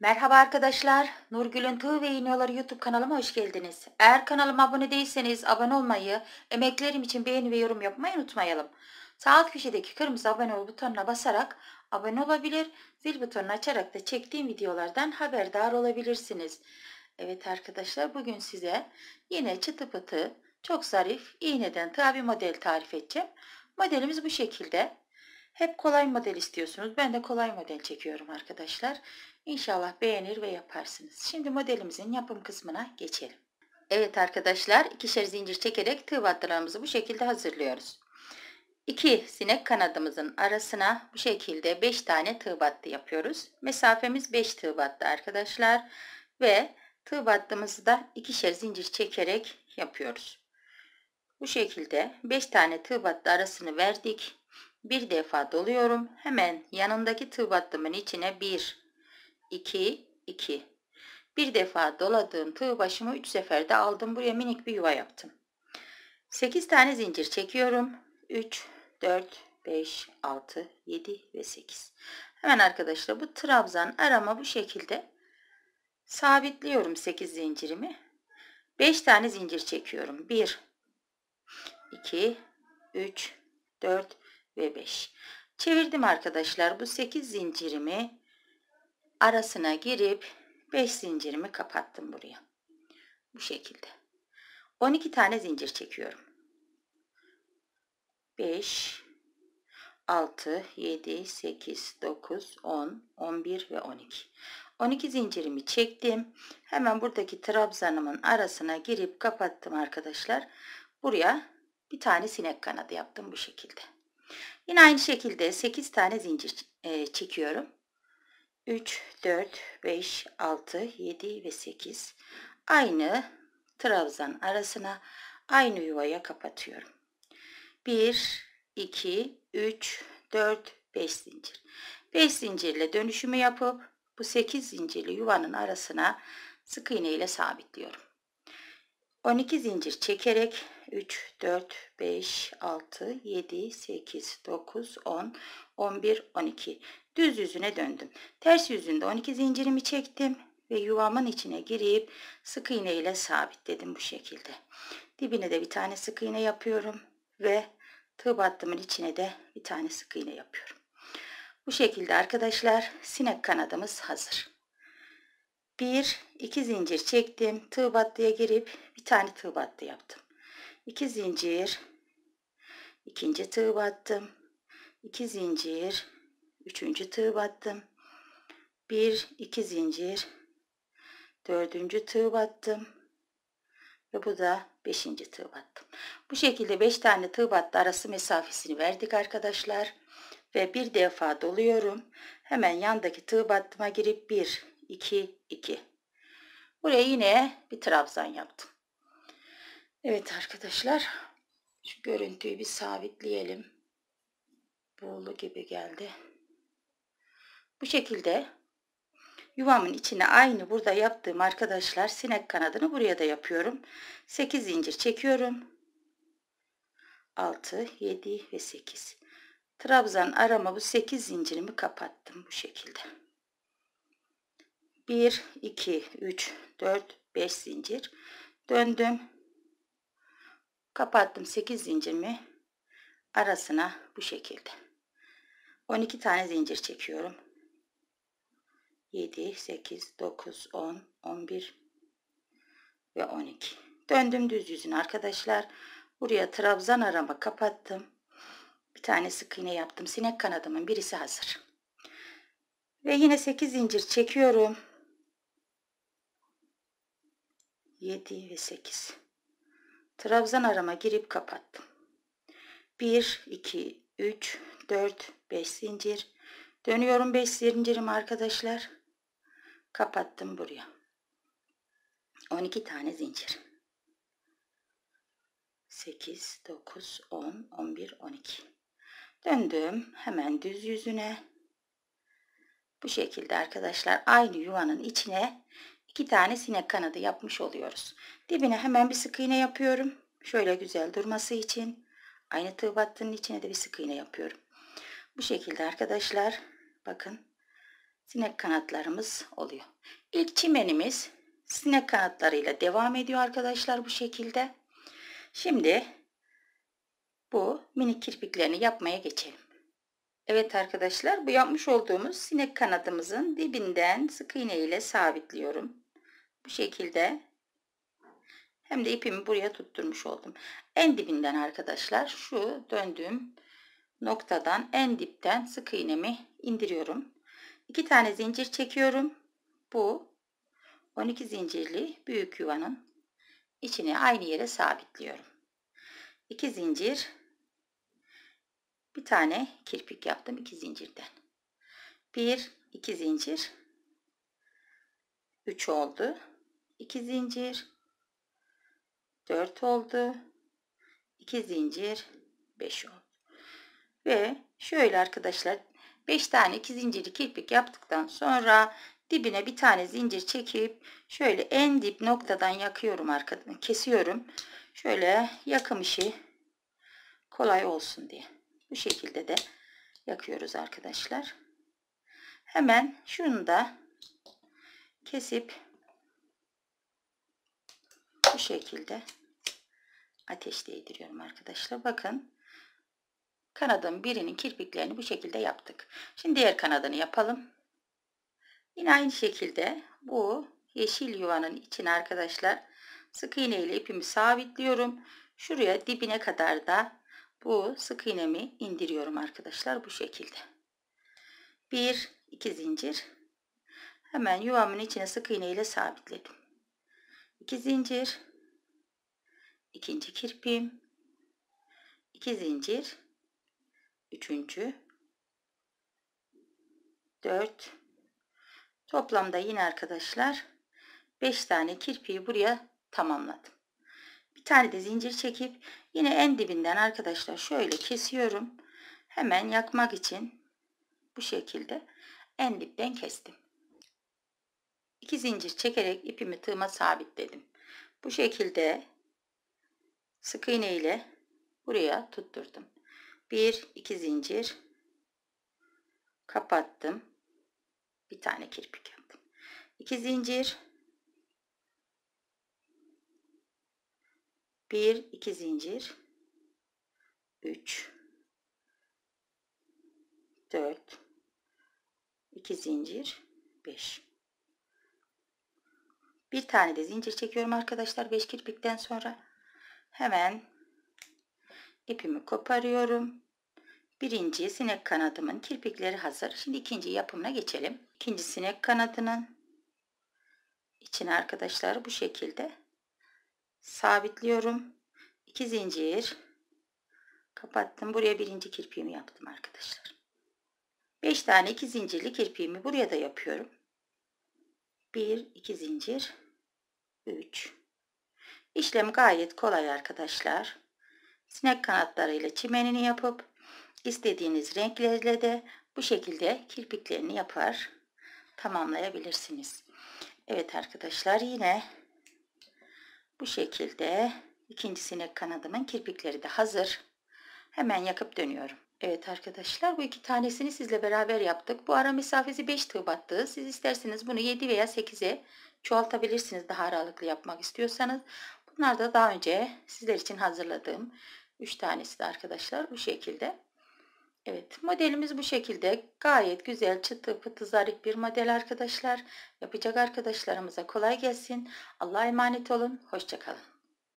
Merhaba arkadaşlar. Nurgül'ün Tığ ve İğneoları YouTube kanalıma hoş geldiniz. Eğer kanalıma abone değilseniz abone olmayı, emeklerim için beğeni ve yorum yapmayı unutmayalım. Sağ alt köşedeki kırmızı abone ol butonuna basarak abone olabilir, zil butonunu açarak da çektiğim videolardan haberdar olabilirsiniz. Evet arkadaşlar bugün size yine çıtı pıtı çok zarif iğneden tığ bir model tarif edeceğim. Modelimiz bu şekilde. Hep kolay model istiyorsunuz. Ben de kolay model çekiyorum arkadaşlar. İnşallah beğenir ve yaparsınız. Şimdi modelimizin yapım kısmına geçelim. Evet arkadaşlar ikişer zincir çekerek tığ battılarımızı bu şekilde hazırlıyoruz. İki sinek kanadımızın arasına bu şekilde 5 tane tığ battı yapıyoruz. Mesafemiz 5 tığ battı arkadaşlar. Ve tığ battığımızı da ikişer zincir çekerek yapıyoruz. Bu şekilde 5 tane tığ battı arasını verdik. Bir defa doluyorum. Hemen yanındaki tığ battımın içine 1, 2, 2. Bir defa doladığım tığ başımı 3 seferde aldım. Buraya minik bir yuva yaptım. 8 tane zincir çekiyorum. 3, 4, 5, 6, 7 ve 8. Hemen arkadaşlar bu trabzan arama bu şekilde sabitliyorum 8 zincirimi. 5 tane zincir çekiyorum. 1, 2, 3, 4, ve 5. Çevirdim arkadaşlar bu 8 zincirimi arasına girip 5 zincirimi kapattım buraya. Bu şekilde. 12 tane zincir çekiyorum. 5 6 7 8 9 10 11 ve 12. 12 zincirimi çektim. Hemen buradaki trabzanımın arasına girip kapattım arkadaşlar. Buraya bir tane sinek kanadı yaptım bu şekilde. Yine aynı şekilde 8 tane zincir e, çekiyorum. 3, 4, 5, 6, 7 ve 8 aynı trabzan arasına aynı yuvaya kapatıyorum. 1, 2, 3, 4, 5 zincir. 5 zincirle dönüşümü yapıp bu 8 zincirli yuvanın arasına sık iğne ile sabitliyorum. 12 zincir çekerek 3 4 5 6 7 8 9 10 11 12 düz yüzüne döndüm ters yüzünde 12 zincirimi çektim ve yuvamın içine girip sık iğne ile sabitledim bu şekilde dibine de bir tane sık iğne yapıyorum ve tığ battımın içine de bir tane sık iğne yapıyorum bu şekilde arkadaşlar sinek kanadımız hazır 1 2 zincir çektim. Tığ battıya girip bir tane tığ battı yaptım. 2 zincir ikinci tığ battım. 2 zincir üçüncü tığ battım. 1 2 zincir dördüncü tığ battım. Ve bu da 5. tığ battım. Bu şekilde 5 tane tığ battı arası mesafesini verdik arkadaşlar. Ve bir defa doluyorum. Hemen yandaki tığ battıma girip 1 2, 2. Buraya yine bir trabzan yaptım. Evet arkadaşlar. Şu görüntüyü bir sabitleyelim. Buğulu gibi geldi. Bu şekilde yuvamın içine aynı burada yaptığım arkadaşlar sinek kanadını buraya da yapıyorum. 8 zincir çekiyorum. 6, 7 ve 8. Trabzan arama bu 8 zincirimi kapattım bu şekilde. 1 2 3 4 5 zincir döndüm kapattım 8 zincirimi arasına bu şekilde 12 tane zincir çekiyorum 7 8 9 10 11 ve 12 döndüm düz yüzün arkadaşlar buraya trabzan arama kapattım bir tane sık iğne yaptım sinek kanadımın birisi hazır ve yine 8 zincir çekiyorum 7 ve 8. Trabzan arama girip kapattım. 1, 2, 3, 4, 5 zincir. Dönüyorum 5 zincirim arkadaşlar. Kapattım buraya. 12 tane zincir. 8, 9, 10, 11, 12. Döndüm hemen düz yüzüne. Bu şekilde arkadaşlar aynı yuvanın içine iki tane sinek kanadı yapmış oluyoruz. Dibine hemen bir sık iğne yapıyorum. Şöyle güzel durması için. Aynı tığ battının içine de bir sık iğne yapıyorum. Bu şekilde arkadaşlar bakın sinek kanatlarımız oluyor. İlk çimenimiz sinek kanatlarıyla devam ediyor arkadaşlar bu şekilde. Şimdi bu minik kirpiklerini yapmaya geçelim. Evet arkadaşlar bu yapmış olduğumuz sinek kanadımızın dibinden sık iğne ile sabitliyorum bu şekilde hem de ipimi buraya tutturmuş oldum. En dibinden arkadaşlar şu döndüğüm noktadan en dipten sık iğnemi indiriyorum. İki tane zincir çekiyorum. Bu 12 zincirli büyük yuvanın içini aynı yere sabitliyorum. 2 zincir bir tane kirpik yaptım 2 zincirden. 1 2 zincir 3 oldu. 2 zincir 4 oldu 2 zincir 5 oldu ve şöyle arkadaşlar 5 tane 2 zincirli kirpik yaptıktan sonra dibine bir tane zincir çekip şöyle en dip noktadan yakıyorum arkadan kesiyorum şöyle yakım işi kolay olsun diye bu şekilde de yakıyoruz arkadaşlar hemen şunu da kesip şekilde ateş değdiriyorum arkadaşlar. Bakın kanadın birinin kirpiklerini bu şekilde yaptık. Şimdi diğer kanadını yapalım. Yine aynı şekilde bu yeşil yuvanın içine arkadaşlar sık iğne ile ipimi sabitliyorum. Şuraya dibine kadar da bu sık iğnemi indiriyorum arkadaşlar bu şekilde. 1 2 zincir. Hemen yuvamın içine sık iğne ile sabitledim. 2 zincir ikinci kirpiğim, iki zincir, üçüncü, dört. toplamda yine arkadaşlar beş tane kirpiği buraya tamamladım. Bir tane de zincir çekip yine en dibinden arkadaşlar şöyle kesiyorum. Hemen yakmak için bu şekilde en dipten kestim. İki zincir çekerek ipimi tığıma sabitledim. Bu şekilde sık iğne ile buraya tutturdum. Bir iki zincir kapattım. Bir tane kirpik yaptım. İki zincir bir iki zincir üç dört iki zincir beş bir tane de zincir çekiyorum arkadaşlar beş kirpikten sonra hemen ipimi koparıyorum. Birinci sinek kanadımın kirpikleri hazır. Şimdi ikinci yapımına geçelim. İkinci sinek kanadının içine arkadaşlar bu şekilde sabitliyorum. İki zincir kapattım. Buraya birinci kirpiğimi yaptım arkadaşlar. Beş tane iki zincirli kirpiğimi buraya da yapıyorum. Bir, iki zincir 3 İşlem gayet kolay arkadaşlar. Sinek kanatlarıyla çimenini yapıp istediğiniz renklerle de bu şekilde kirpiklerini yapar tamamlayabilirsiniz. Evet arkadaşlar yine bu şekilde ikinci sinek kanadımın kirpikleri de hazır. Hemen yakıp dönüyorum. Evet arkadaşlar bu iki tanesini sizle beraber yaptık. Bu ara mesafesi 5 tığ battı. Siz isterseniz bunu 7 veya 8'e çoğaltabilirsiniz daha aralıklı yapmak istiyorsanız. Bunlar da daha önce sizler için hazırladığım 3 tanesi de arkadaşlar bu şekilde. Evet modelimiz bu şekilde gayet güzel çıtı pıtı zarif bir model arkadaşlar. Yapacak arkadaşlarımıza kolay gelsin. Allah'a emanet olun. Hoşçakalın.